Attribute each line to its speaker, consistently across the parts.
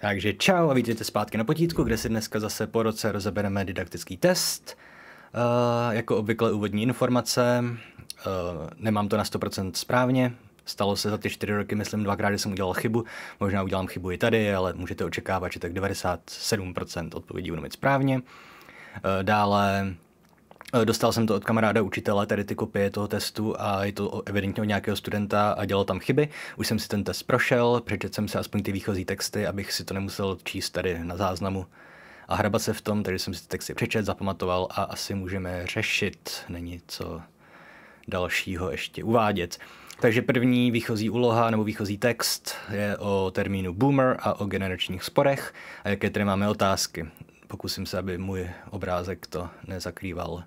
Speaker 1: Takže čau a vítejte zpátky na potítku, kde si dneska zase po roce rozebereme didaktický test. Uh, jako obvykle úvodní informace, uh, nemám to na 100% správně, stalo se za ty čtyři roky, myslím dvakrát, že jsem udělal chybu, možná udělám chybu i tady, ale můžete očekávat, že tak 97% odpovědí budu mít správně. Uh, dále Eh, dostal jsem to od kamaráda učitele, tady ty kopie toho testu a je to evidentně od nějakého studenta a dělal tam chyby. Už jsem si ten test prošel, přečetl jsem si aspoň ty výchozí texty, abych si to nemusel číst tady na záznamu a hrabat se v tom, takže jsem si ty texty přečet, zapamatoval a asi můžeme řešit. Není co dalšího ještě uvádět. Takže první výchozí úloha nebo výchozí text je o termínu boomer a o generačních sporech a jaké tady máme otázky. Pokusím se, aby můj obrázek to nezakrýval.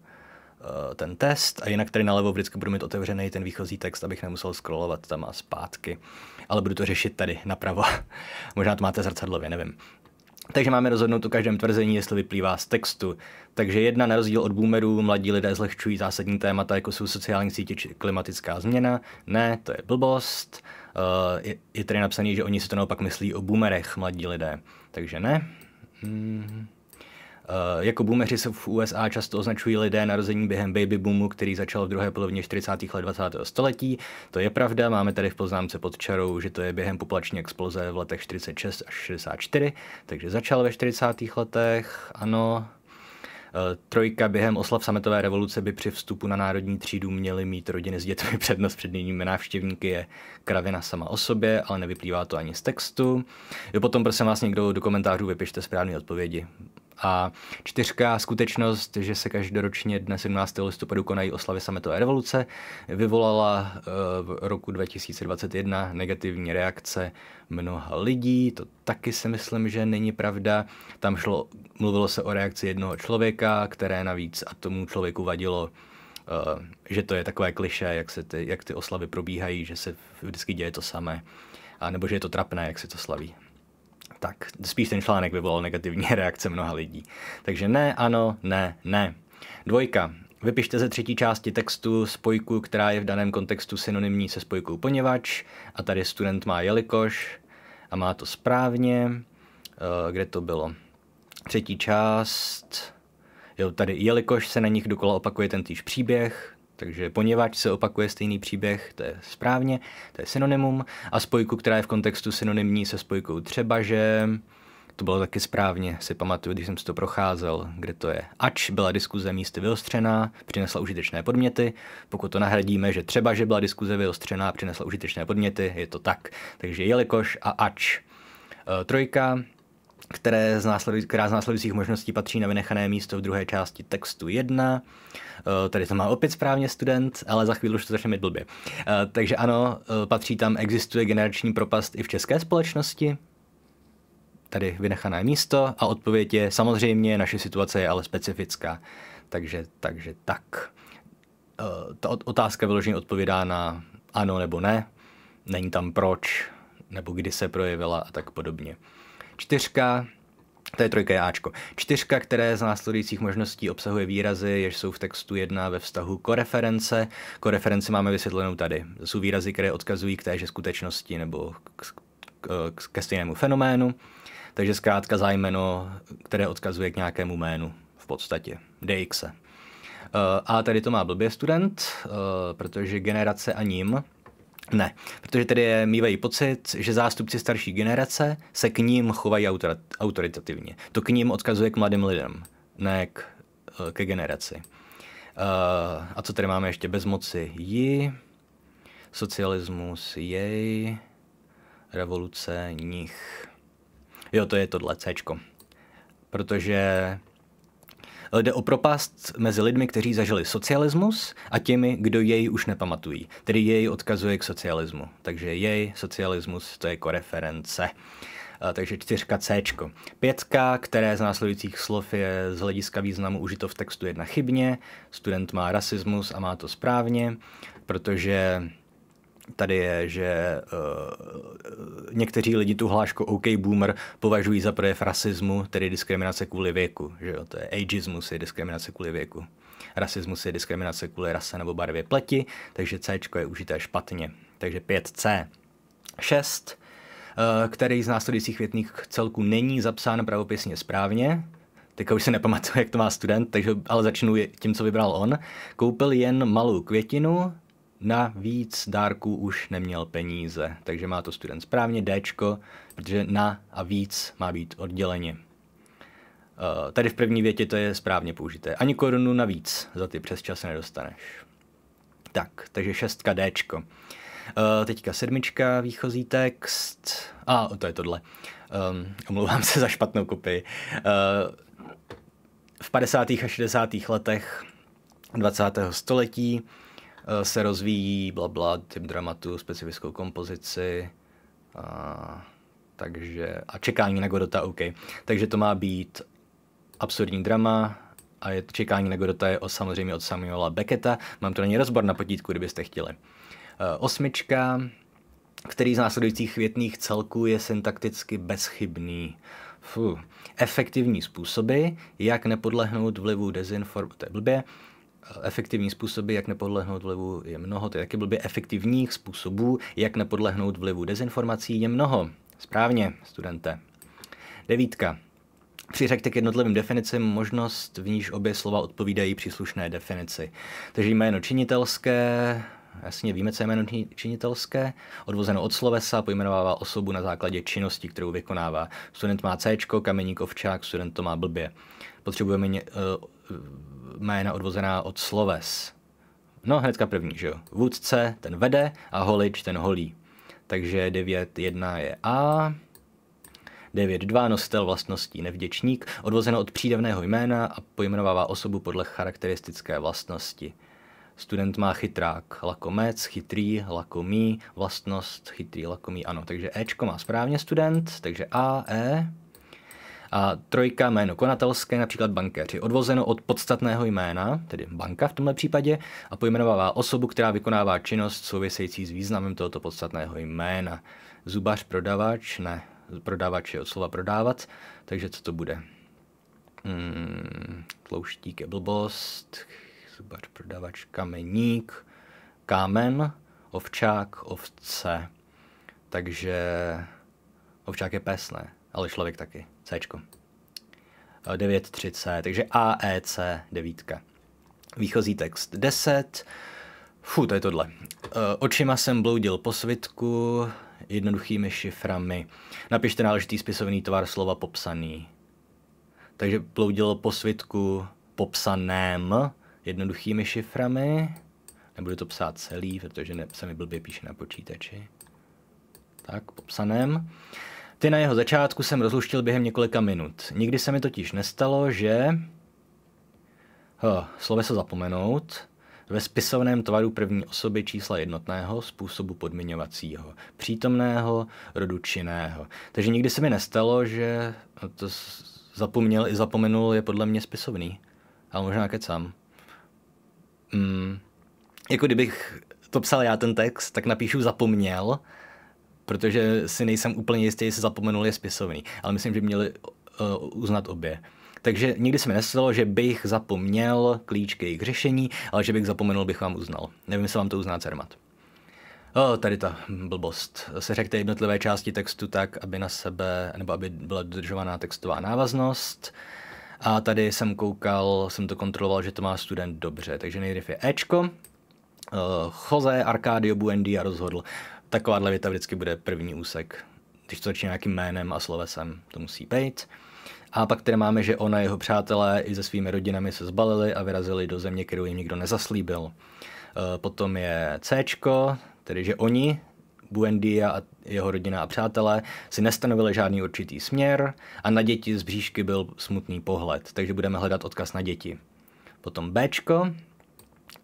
Speaker 1: Eh, ten test a jinak tady nalevo vždycky budu mít otevřený ten výchozí text, abych nemusel scrollovat tam a zpátky. Ale budu to řešit tady napravo. Možná to máte zrcadlově, nevím. Takže máme rozhodnout o každém tvrzení, jestli vyplývá z textu. Takže jedna, na rozdíl od boomerů, mladí lidé zlehčují zásadní témata, jako jsou sociální sítě či klimatická změna. Ne, to je blbost. Eh, je, je tady napsané, že oni si to naopak myslí o boomerech, mladí lidé. Takže ne. Hmm. Eh, jako boomeři se v USA často označují lidé narození během baby boomu, který začal v druhé polovině 40. let 20. století. To je pravda, máme tady v poznámce pod čarou, že to je během populační exploze v letech 46 až 64, takže začal ve 40. letech, ano. Eh, trojka během oslav sametové revoluce by při vstupu na národní třídu měly mít rodiny s dětmi přednost před jinými návštěvníky, je kravina sama o sobě, ale nevyplývá to ani z textu. Jo, potom prosím vás někdo do komentářů vypište správné odpovědi. A čtyřka skutečnost, že se každoročně dne 17. listopadu konají oslavy sametové revoluce, vyvolala eh, v roku 2021 negativní reakce mnoha lidí. To taky si myslím, že není pravda. Tam šlo, mluvilo se o reakci jednoho člověka, které navíc a tomu člověku vadilo eh, že to je takové kliše, jak, se ty, jak ty oslavy probíhají, že se vždycky děje to samé, a nebo že je to trapné, jak se to slaví tak spíš ten článek vyvolal negativní reakce mnoha lidí. Takže ne, ano, ne, ne. Dvojka. Vypište ze třetí části textu spojku, která je v daném kontextu synonymní se spojkou poněvadž. A tady student má jelikož a má to správně. Eh, kde to bylo? Třetí část. Jo, tady, jelikož se na nich dokola opakuje ten týž příběh, takže poněvadž se opakuje stejný příběh, to je správně, to je synonymum. A spojku, která je v kontextu synonymní se spojkou třeba, že to bylo taky správně, si pamatuju, když jsem si to procházel, kde to je. Ač byla diskuze místy vyostřená, přinesla užitečné podměty, pokud to nahradíme, že třeba, že byla diskuze vyostřená, přinesla užitečné podměty, je to tak. Takže jelikož a ač. E, trojka, které z následuj- která z následujících možností patří na vynechané místo v druhé části textu 1. Eh, tady to má opět správně student, ale za chvíli už to začne mít blbě. Eh, takže ano, eh, patří tam, existuje generační propast i v české společnosti, tady vynechané místo a odpověď je samozřejmě, naše situace je ale specifická. Takže, takže tak. Ta otázka vyloženě odpovídá na ano nebo ne, není tam proč, nebo kdy se projevila a tak podobně. Čtyřka, to je trojka je Ačko. Čtyřka, které z následujících možností obsahuje výrazy, jež jsou v textu jedna ve vztahu koreference. Koreference máme vysvětlenou tady. jsou výrazy, které odkazují k téže skutečnosti nebo k, k, k, ke stejnému fenoménu. Takže zkrátka zájmeno, které odkazuje k nějakému jménu v podstatě. DX. E. Eh, a tady to má blbě student, eh, protože generace a ním ne, protože tedy mývají pocit, že zástupci starší generace se k ním chovají autoritativně. To k ním odkazuje k mladým lidem, ne k, eh, ke generaci. Uh, a co tady máme ještě? Bez moci ji, socialismus jej, revoluce nich. Jo, to je tohle C. Protože Eh, jde o propast mezi lidmi, kteří zažili socialismus a těmi, kdo jej už nepamatují. Tedy jej odkazuje k socialismu. Takže jej, socialismus, to je koreference. reference. Eh, takže čtyřka C. Pětka, které z následujících slov je z hlediska významu užito v textu jedna chybně, student má rasismus a má to správně, protože tady je, že uh, někteří lidi tu hlášku OK Boomer považují za projev rasismu, tedy diskriminace kvůli věku. Že jo? To je ageismus, je diskriminace kvůli věku. Rasismus je diskriminace kvůli rase nebo barvě pleti, takže C je užité špatně. Takže 5C. 6. Eh, který z následujících větných celků není zapsán pravopisně správně, teďka už se nepamatuju, jak to má student, takže, ale začnu tím, co vybral on. Koupil jen malou květinu, na víc dárků už neměl peníze, takže má to student správně D, protože na a víc má být odděleně. Eh, tady v první větě to je správně použité. Ani korunu navíc za ty přes čas nedostaneš. Tak, takže šestka D. Eh, teďka sedmička, výchozí text. A, ah, to je tohle. Eh, omlouvám se za špatnou kopii. v 50. a 60. letech 20. století Eh, se rozvíjí, blabla, typ dramatu, specifickou kompozici. A, takže, a čekání na Godota, OK. Takže to má být absurdní drama a je čekání na Godota je o, samozřejmě od Samuela Becketa. Mám tu na něj rozbor na potítku, kdybyste chtěli. Eh, osmička, který z následujících větných celků je syntakticky bezchybný. Fuh. Efektivní způsoby, jak nepodlehnout vlivu dezinformace, blbě, efektivní způsoby, jak nepodlehnout vlivu, je mnoho. To je taky blbě efektivních způsobů, jak nepodlehnout vlivu dezinformací, je mnoho. Správně, studente. Devítka. Přiřaďte k jednotlivým definicím možnost, v níž obě slova odpovídají příslušné definici. Takže jméno činitelské, jasně víme, co je jméno činitelské, odvozeno od slovesa, pojmenovává osobu na základě činnosti, kterou vykonává. Student má C, kameník, ovčák, student to má blbě. Potřebujeme ně, uh, jména odvozená od sloves. No, hnedka první, že jo. Vůdce, ten vede a holič, ten holí. Takže 9.1 je A, 9.2 nositel vlastností nevděčník, odvozeno od přídavného jména a pojmenovává osobu podle charakteristické vlastnosti. Student má chytrák, lakomec, chytrý, lakomý, vlastnost, chytrý, lakomý, ano. Takže Ečko má správně student, takže A, E, a trojka jméno konatelské, například bankéři, odvozeno od podstatného jména, tedy banka v tomto případě, a pojmenovává osobu, která vykonává činnost související s významem tohoto podstatného jména. Zubař prodavač, ne, prodavač je od slova prodávat, takže co to bude? Hmm, tlouštík je blbost, zubař prodavač, kameník, kámen, ovčák, ovce. Takže ovčák je pes, ne? Ale člověk taky. C. 9.3C, eh, takže A E C 9. Výchozí text 10. Fú, to je tohle. Eh, očima jsem bloudil po svitku jednoduchými šiframi. Napište náležitý spisovný tvar slova popsaný. Takže bloudil po svitku popsaném jednoduchými šiframi. Nebudu to psát celý, protože se mi blbě píše na počítači. Tak, popsaném. Ty na jeho začátku jsem rozluštil během několika minut. Nikdy se mi totiž nestalo, že... Huh, sloveso zapomenout ve spisovném tvaru první osoby čísla jednotného, způsobu podmiňovacího, přítomného, rodu činného. Takže nikdy se mi nestalo, že to zapomněl i zapomenul je podle mě spisovný. Ale možná kecám. Mm, jako kdybych to psal já ten text, tak napíšu zapomněl protože si nejsem úplně jistý, jestli zapomenul je spisovný, ale myslím, že měli uh, uznat obě. Takže nikdy se mi nestalo, že bych zapomněl klíčky k řešení, ale že bych zapomenul, bych vám uznal. Nevím, jestli vám to uzná Cermat. O, tady ta blbost. Se řekte jednotlivé části textu tak, aby na sebe, nebo aby byla dodržovaná textová návaznost. A tady jsem koukal, jsem to kontroloval, že to má student dobře. Takže nejdřív je Ečko. Eh, Jose Arcadio Buendia rozhodl takováhle věta vždycky bude první úsek. Když to začne nějakým jménem a slovesem, to musí být. A pak tedy máme, že ona jeho přátelé i se svými rodinami se zbalili a vyrazili do země, kterou jim nikdo nezaslíbil. Eh, potom je C, tedy že oni, Buendia a jeho rodina a přátelé, si nestanovili žádný určitý směr a na děti z bříšky byl smutný pohled, takže budeme hledat odkaz na děti. Potom Bčko,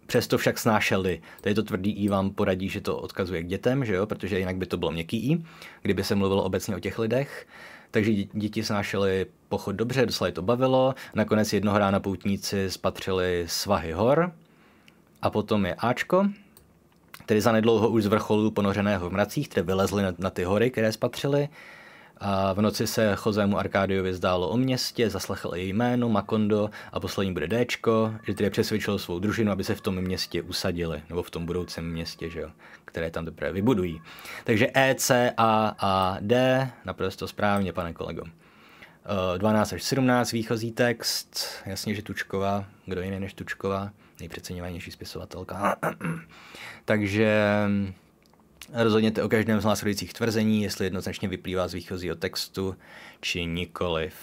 Speaker 1: Přesto však snášeli. Tady to tvrdý I vám poradí, že to odkazuje k dětem, že jo? protože jinak by to bylo měkký I, kdyby se mluvilo obecně o těch lidech. Takže děti snášeli pochod dobře, docela je to bavilo. Nakonec jednoho rána poutníci spatřili svahy hor. A potom je Ačko, tedy zanedlouho už z vrcholů ponořeného v mracích, které vylezly na, na ty hory, které spatřili. A v noci se Chozému Arkádiovi zdálo o městě, zaslechl její jméno, Makondo a poslední bude Dčko, že tedy přesvědčil svou družinu, aby se v tom městě usadili, nebo v tom budoucím městě, že jo, které tam teprve vybudují. Takže E, C, A a D, naprosto správně, pane kolego. 12 e, až 17 výchozí text, jasně, že Tučková, kdo jiný než Tučková, nejpřeceňovanější spisovatelka. Takže Rozhodněte o každém z následujících tvrzení, jestli jednoznačně vyplývá z výchozího textu, či nikoliv.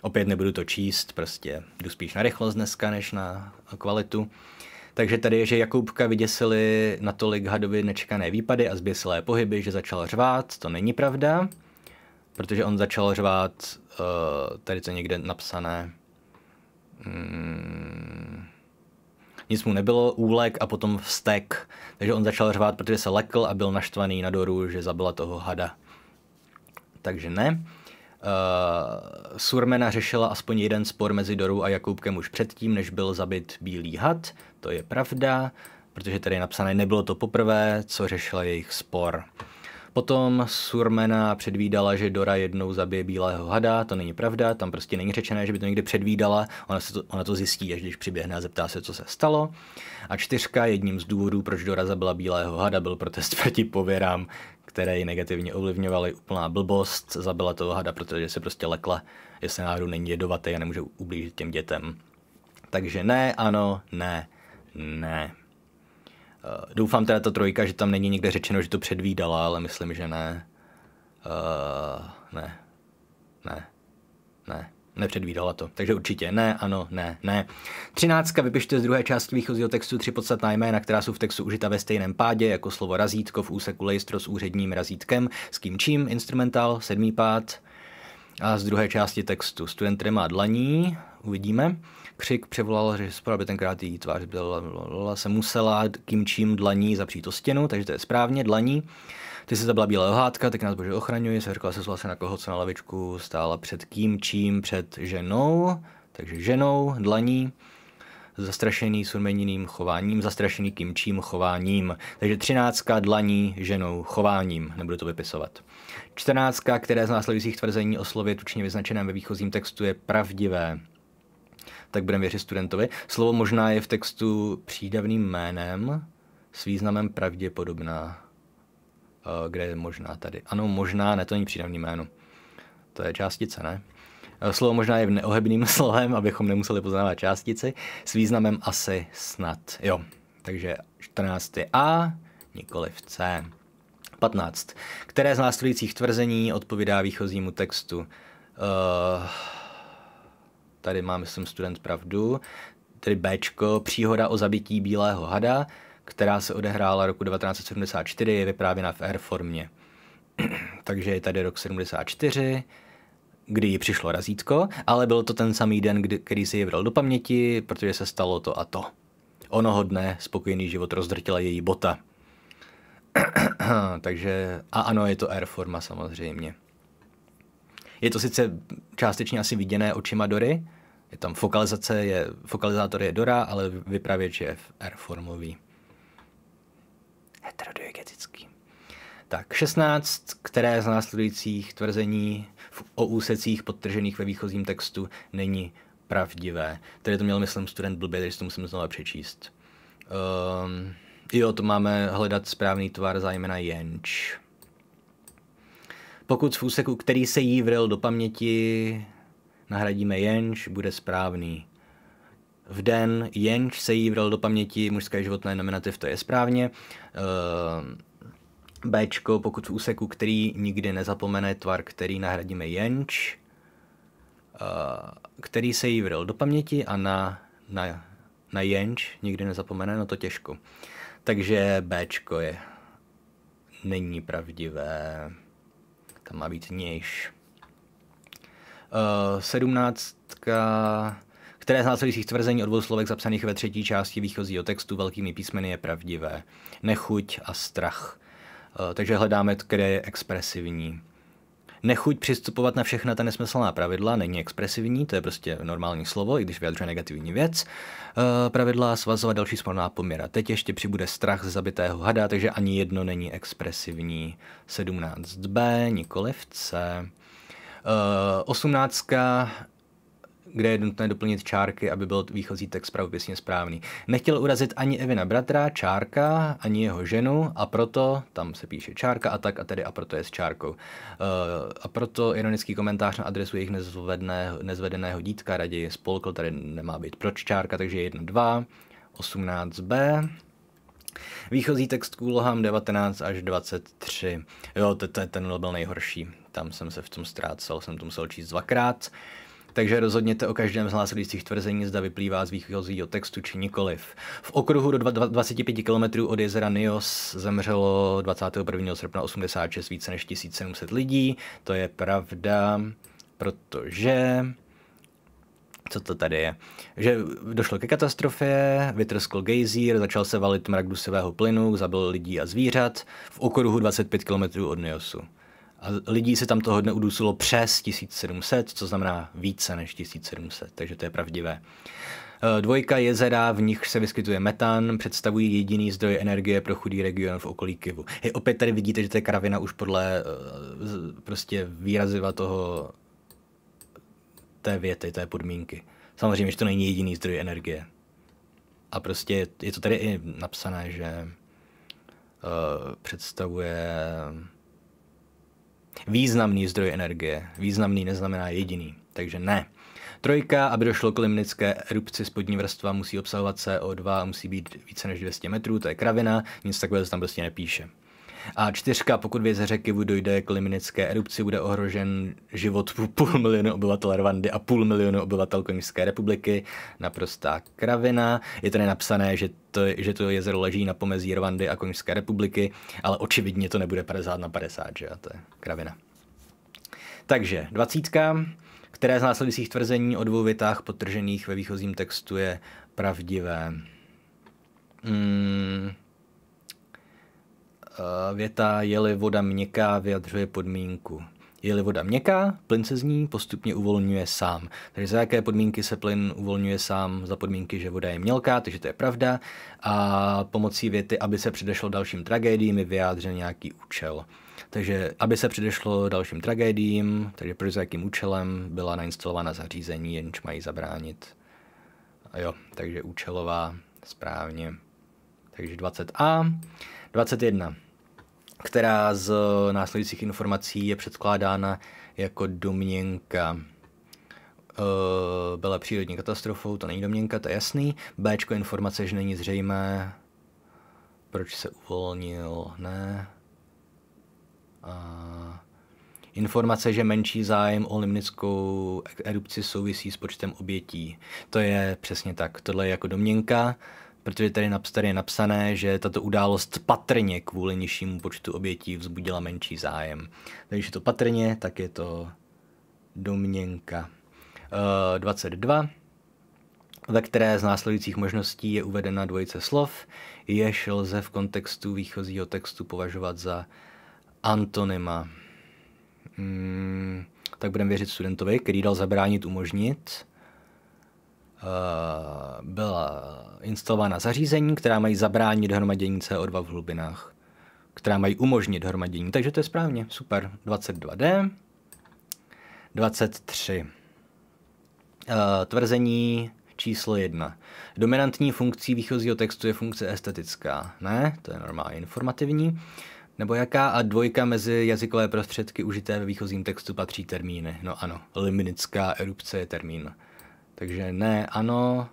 Speaker 1: Opět nebudu to číst, prostě jdu spíš na rychlost dneska, než na kvalitu. Takže tady je, že Jakubka vyděsili natolik hadovi nečekané výpady a zběsilé pohyby, že začal řvát, to není pravda, protože on začal řvát, eh, tady to někde napsané, hmm, nic mu nebylo, úlek a potom vztek. Takže on začal řvát, protože se lekl a byl naštvaný na Doru, že zabila toho hada. Takže ne. Uh, Surmena řešila aspoň jeden spor mezi doru a Jakubkem už předtím, než byl zabit Bílý had, to je pravda, protože tady je napsané, nebylo to poprvé, co řešila jejich spor. Potom Surmena předvídala, že Dora jednou zabije bílého hada, to není pravda, tam prostě není řečené, že by to někdy předvídala, ona, se to, ona to zjistí, až když přiběhne a zeptá se, co se stalo. A čtyřka, jedním z důvodů, proč Dora zabila bílého hada, byl protest proti pověrám, které ji negativně ovlivňovaly, úplná blbost, zabila toho hada, protože se prostě lekla, jestli náhodou není jedovatý a nemůže ublížit těm dětem. Takže ne, ano, ne, ne. Eh, doufám teda ta trojka, že tam není někde řečeno, že to předvídala, ale myslím, že ne. Uh, ne. Ne. Ne. Nepředvídala to. Takže určitě ne, ano, ne, ne. Třináctka vypište z druhé části výchozího textu tři podstatná jména, která jsou v textu užita ve stejném pádě, jako slovo razítko v úseku lejstro s úředním razítkem, s kým čím, instrumentál, sedmý pád. A z druhé části textu student má dlaní, uvidíme křik převolal Řespoda, aby tenkrát její tvář byla, se musela kým čím dlaní zapřít o stěnu, takže to je správně, dlaní. Ty se zabila bílá ohádka, tak nás bože ochraňuje, se řekla se se na koho, co na lavičku stála před kým čím, před ženou, takže ženou, dlaní zastrašený surmeniným chováním, zastrašený kimčím chováním. Takže třináctka dlaní ženou chováním, nebudu to vypisovat. Čtrnáctka, které z následujících tvrzení o slově tučně vyznačeném ve výchozím textu je pravdivé tak budeme věřit studentovi. Slovo možná je v textu přídavným jménem s významem pravděpodobná. Eh, kde je možná tady? Ano, možná, ne, to není přídavný jméno. To je částice, ne? Eh, slovo možná je neohebným slovem, abychom nemuseli poznávat částici, s významem asi, snad. Jo, takže 14. A, nikoli v C. 15. Které z následujících tvrzení odpovídá výchozímu textu? Uh, tady má, myslím, student pravdu, tedy Bčko, příhoda o zabití bílého hada, která se odehrála roku 1974, je vyprávěna v R-formě. Takže je tady rok 74, kdy jí přišlo razítko, ale byl to ten samý den, kdy, který si ji vral do paměti, protože se stalo to a to. Onoho dne spokojený život rozdrtila její bota. Takže, a ano, je to R-forma samozřejmě. Je to sice částečně asi viděné očima Dory, je tam fokalizace, je, fokalizátor je Dora, ale vypravěč je R-formový. Heterodiegetický. Tak, 16, které z následujících tvrzení v, o úsecích podtržených ve výchozím textu není pravdivé. Tady to měl, myslím, student blbě, takže to musím znovu přečíst. Um, jo, to máme hledat správný tvar zájmena jenč. Pokud v úseku, který se jí vril do paměti, nahradíme jenž, bude správný. V den jenž se jí bral do paměti mužské životné nominativ, to je správně. Ehm, Bčko, pokud v úseku, který nikdy nezapomene, tvar, který nahradíme jenč, eh, který se jí vril do paměti a na, na, na jenč nikdy nezapomene, no to těžko. Takže Bčko je není pravdivé. Tam má být nějž. Eh, sedmnáctka, které z následujících tvrzení od dvou slovek zapsaných ve třetí části výchozího textu velkými písmeny je pravdivé. Nechuť a strach. Eh, takže hledáme, které je expresivní. Nechuť přistupovat na všechna ta nesmyslná pravidla není expresivní, to je prostě normální slovo, i když vyjadřuje negativní věc. Eh, pravidla svazovat další sporná poměra. Teď ještě přibude strach ze zabitého hada, takže ani jedno není expresivní. 17b, nikoliv C. 18. Eh, kde je nutné doplnit čárky, aby byl výchozí text pravopisně správný. Nechtěl urazit ani Evina bratra, čárka, ani jeho ženu a proto, tam se píše čárka a tak a tedy a proto je s čárkou. Uh, a proto ironický komentář na adresu jejich nezvedeného dítka raději spolkl, tady nemá být proč čárka, takže 1, 2, 18b. Výchozí text k úlohám 19 až 23. Jo, to, to, ten byl nejhorší tam jsem se v tom ztrácel, jsem to musel číst dvakrát. Takže rozhodněte o každém z následujících tvrzení, zda vyplývá z výchozího textu či nikoliv. V okruhu do 25 km od jezera Nios zemřelo 21. srpna 86 více než 1700 lidí. To je pravda, protože co to tady je, že došlo ke katastrofě, vytrskl gejzír, začal se valit mrak dusivého plynu, zabil lidí a zvířat v okruhu 25 km od Neosu. A lidí se tam toho dne udusilo přes 1700, co znamená více než 1700, takže to je pravdivé. E, dvojka jezera, v nich se vyskytuje metan, představují jediný zdroj energie pro chudý region v okolí Kivu. Hej, opět tady vidíte, že to je kravina už podle e, prostě výraziva toho té věty, té podmínky. Samozřejmě, že to není jediný zdroj energie. A prostě je to tady i napsané, že uh, představuje Významný zdroj energie. Významný neznamená jediný, takže ne. Trojka, aby došlo k limnické erupci spodní vrstva, musí obsahovat CO2 a musí být více než 200 metrů, to je kravina, nic takového se tam prostě nepíše. A čtyřka, pokud věze řeky dojde k liminické erupci, bude ohrožen život půl milionu obyvatel Rwandy a půl milionu obyvatel Konžské republiky. Naprostá kravina. Je tady napsané, že to, že to jezero leží na pomezí Rwandy a Konžské republiky, ale očividně to nebude 50 na 50, že? To je kravina. Takže, dvacítka. Které z následujících tvrzení o dvou větách potržených ve výchozím textu je pravdivé? Hmm, Eh, věta je-li voda měkká, vyjadřuje podmínku. Je-li voda měkká, plyn se z ní postupně uvolňuje sám. Takže za jaké podmínky se plyn uvolňuje sám? Za podmínky, že voda je mělká, takže to je pravda. A pomocí věty, aby se předešlo dalším tragédiím, je vyjádřen nějaký účel. Takže aby se předešlo dalším tragédiím, takže proč za jakým účelem byla nainstalována zařízení, jenž mají zabránit. A jo, takže účelová, správně. Takže 20a, 21 která z eh, následujících informací je předkládána jako domněnka. Eh, byla přírodní katastrofou, to není domněnka, to je jasný. B informace, že není zřejmé, proč se uvolnil, ne. A informace, že menší zájem o limnickou erupci souvisí s počtem obětí. To je přesně tak. Tohle je jako domněnka protože tady, je napsané, že tato událost patrně kvůli nižšímu počtu obětí vzbudila menší zájem. Takže to patrně, tak je to domněnka. E, eh, 22 ve které z následujících možností je uvedena dvojice slov, jež lze v kontextu výchozího textu považovat za antonyma. Hmm, tak budeme věřit studentovi, který dal zabránit umožnit. Eh, byla instalována zařízení, která mají zabránit hromadění CO2 v hlubinách, která mají umožnit hromadění. Takže to je správně, super. 22D, 23. Eh, tvrzení číslo 1. Dominantní funkcí výchozího textu je funkce estetická. Ne, to je normálně informativní. Nebo jaká a dvojka mezi jazykové prostředky užité ve výchozím textu patří termíny? No ano, Liminická erupce je termín. Takže ne, ano,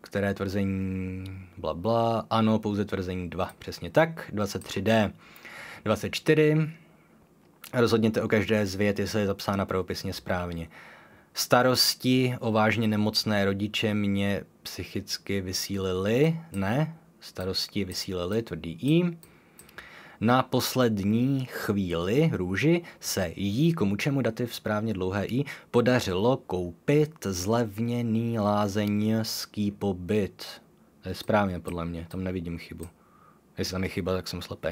Speaker 1: které tvrzení, bla, bla, ano, pouze tvrzení 2, přesně tak, 23D, 24, rozhodněte o každé z vět, jestli je zapsána pravopisně správně. Starosti o vážně nemocné rodiče mě psychicky vysílili, ne, starosti vysílili, tvrdý I. Na poslední chvíli růži se jí, komu čemu dativ správně dlouhé i, podařilo koupit zlevněný lázeňský pobyt. To je správně podle mě, tam nevidím chybu. Jestli tam je chyba, tak jsem slepý.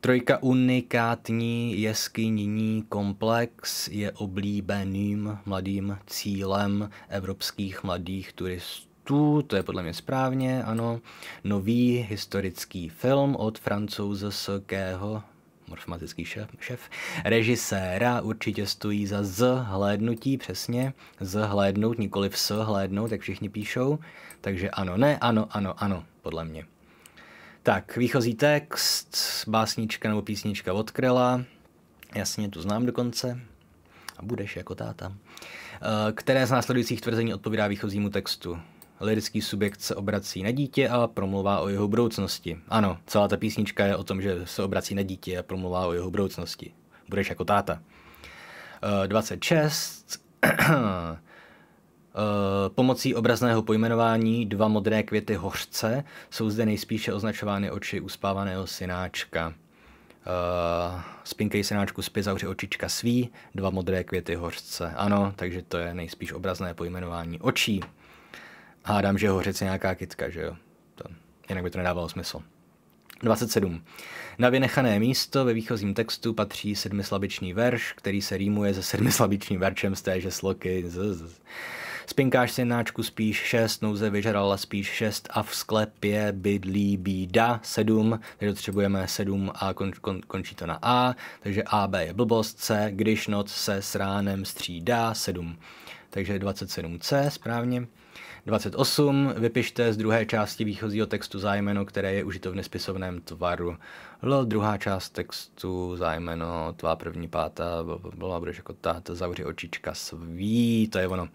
Speaker 1: Trojka unikátní jeskyní komplex je oblíbeným mladým cílem evropských mladých turistů tu, to je podle mě správně, ano. Nový historický film od francouzského morfomatický šéf, šef, režiséra určitě stojí za zhlédnutí, přesně, zhlédnout, nikoli vzhlédnout, jak všichni píšou, takže ano, ne, ano, ano, ano, podle mě. Tak, výchozí text, básnička nebo písnička od Krela, jasně, tu znám dokonce, a budeš jako táta, eh, které z následujících tvrzení odpovídá výchozímu textu? Lirický subjekt se obrací na dítě a promluvá o jeho budoucnosti. Ano, celá ta písnička je o tom, že se obrací na dítě a promluvá o jeho budoucnosti. Budeš jako táta. Uh, 26. uh, pomocí obrazného pojmenování dva modré květy hořce jsou zde nejspíše označovány oči uspávaného synáčka. Uh, spinkej synáčku spí, zavři očička sví, dva modré květy hořce. Ano, takže to je nejspíš obrazné pojmenování očí hádám, že hořec je nějaká kytka, že jo. To, jinak by to nedávalo smysl. 27. Na vynechané místo ve výchozím textu patří sedmislabiční verš, který se rýmuje se sedmislabičním verčem z téže sloky. Zzz. Spinkáš si náčku spíš 6, nouze vyžrala spíš 6 a v sklepě bydlí bída 7, takže potřebujeme 7 a kon, kon, končí to na A, takže AB je blbost, C, když noc se s ránem střídá 7. Takže 27C správně. 28. Vypište z druhé části výchozího textu zájmeno, které je užito v nespisovném tvaru. L, druhá část textu zájmeno, tvá první pátá, byla budeš jako ta. To zavři očička svý, to je ono.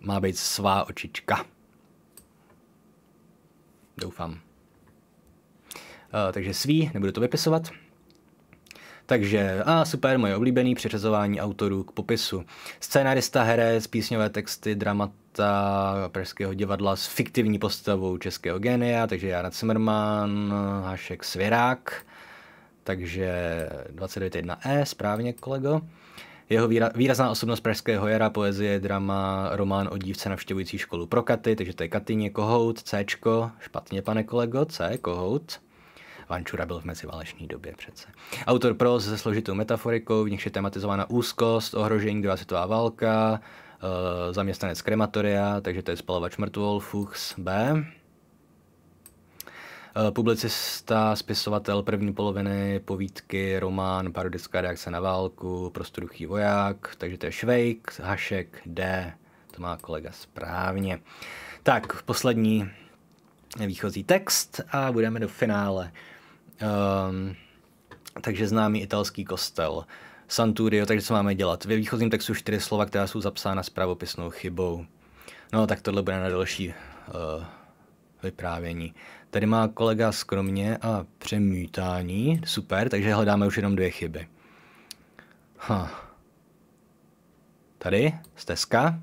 Speaker 1: Má být svá očička. Doufám. Uh, takže svý, nebudu to vypisovat. Takže a super, moje oblíbený přiřazování autorů k popisu. Scénarista, herec, písňové texty, dramata pražského divadla s fiktivní postavou českého genia, takže Jara Zimmerman, Hašek Svirák, takže 291E, správně kolego. Jeho výra, výrazná osobnost pražského jara, poezie, drama, román o dívce navštěvující školu pro katy, takže to je Katyně Kohout, C, špatně pane kolego, C, Kohout. Vančura byl v meziválečné době přece. Autor proz se složitou metaforikou, v nichž je tematizována úzkost, ohrožení, druhá světová válka, eh, zaměstnanec krematoria, takže to je spalovač mrtvol, Fuchs B. Eh, publicista, spisovatel první poloviny, povídky, román, parodická reakce na válku, prostoduchý voják, takže to je Švejk, Hašek, D. To má kolega správně. Tak, poslední výchozí text a budeme do finále. Um, takže známý italský kostel. Santurio, takže co máme dělat? Ve výchozím textu čtyři slova, která jsou zapsána s pravopisnou chybou. No, tak tohle bude na další uh, vyprávění. Tady má kolega skromně a přemítání. Super, takže hledáme už jenom dvě chyby. Ha. Huh. Tady, stezka.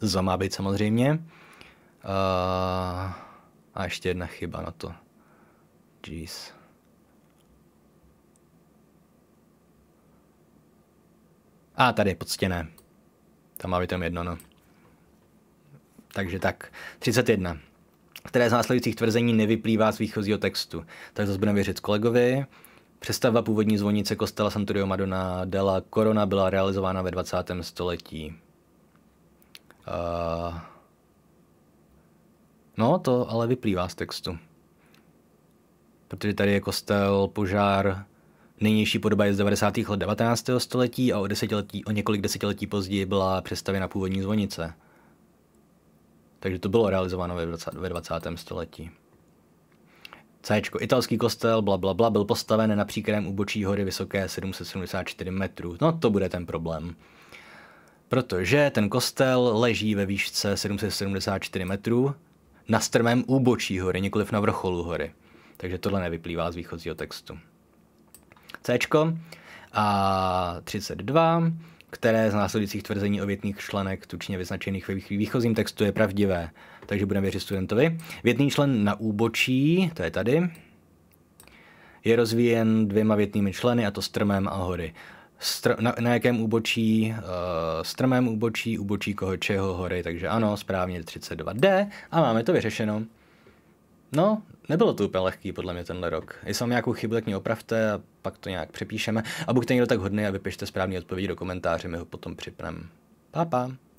Speaker 1: Zamá být samozřejmě. Uh, a ještě jedna chyba na to. Jeez. A tady je podstěné. Tam má být jedno, no. Takže tak, 31. Které z následujících tvrzení nevyplývá z výchozího textu? Tak zase budeme věřit kolegovi. Přestavba původní zvonice kostela Santurio Madonna della Corona byla realizována ve 20. století. Uh... No, to ale vyplývá z textu protože tady je kostel, požár, nejnější podoba je z 90. let 19. století a o, desetiletí, o několik desetiletí později byla přestavěna původní zvonice. Takže to bylo realizováno ve 20. Ve 20. století. C. Italský kostel, bla, bla, bla, byl postaven na příkrém úbočí hory vysoké 774 metrů. No to bude ten problém. Protože ten kostel leží ve výšce 774 metrů na strmém úbočí hory, nikoliv na vrcholu hory. Takže tohle nevyplývá z výchozího textu. C a 32, které z následujících tvrzení o větných členek tučně vyznačených ve výchozím textu je pravdivé. Takže budeme věřit studentovi. Větný člen na úbočí, to je tady, je rozvíjen dvěma větnými členy, a to strmem a hory. Str- na, na jakém úbočí? Uh, strmém úbočí, úbočí koho čeho, hory, takže ano, správně 32D a máme to vyřešeno. No, nebylo to úplně lehký podle mě tenhle rok. Jestli mám nějakou chybu, tak mě opravte a pak to nějak přepíšeme. A buďte někdo tak hodný a vypište správný odpovědi do komentáře, my ho potom připneme. Pa, pa.